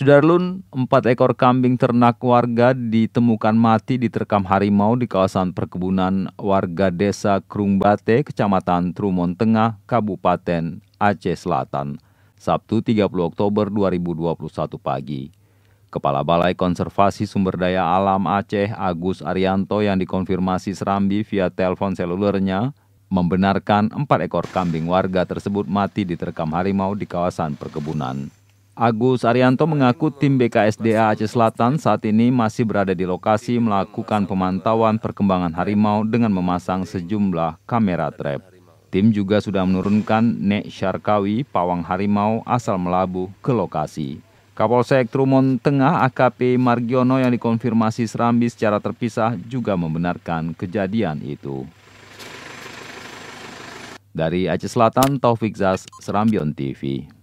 Sudarlun, empat ekor kambing ternak warga ditemukan mati diterkam harimau di kawasan perkebunan warga desa Krungbate, kecamatan Trumon Tengah, Kabupaten Aceh Selatan, Sabtu 30 Oktober 2021 pagi. Kepala Balai Konservasi Sumber Daya Alam Aceh Agus Arianto yang dikonfirmasi Serambi via telepon selulernya membenarkan empat ekor kambing warga tersebut mati diterkam harimau di kawasan perkebunan. Agus Arianto mengaku tim BKSDA Aceh Selatan saat ini masih berada di lokasi melakukan pemantauan perkembangan harimau dengan memasang sejumlah kamera trap. Tim juga sudah menurunkan Nek Syarkawi, pawang harimau asal melabuh ke lokasi. Kapolsek Trumon Tengah AKP Margiono yang dikonfirmasi Serambi secara terpisah juga membenarkan kejadian itu. Dari Aceh Selatan, Taufik Zas, Serambion TV.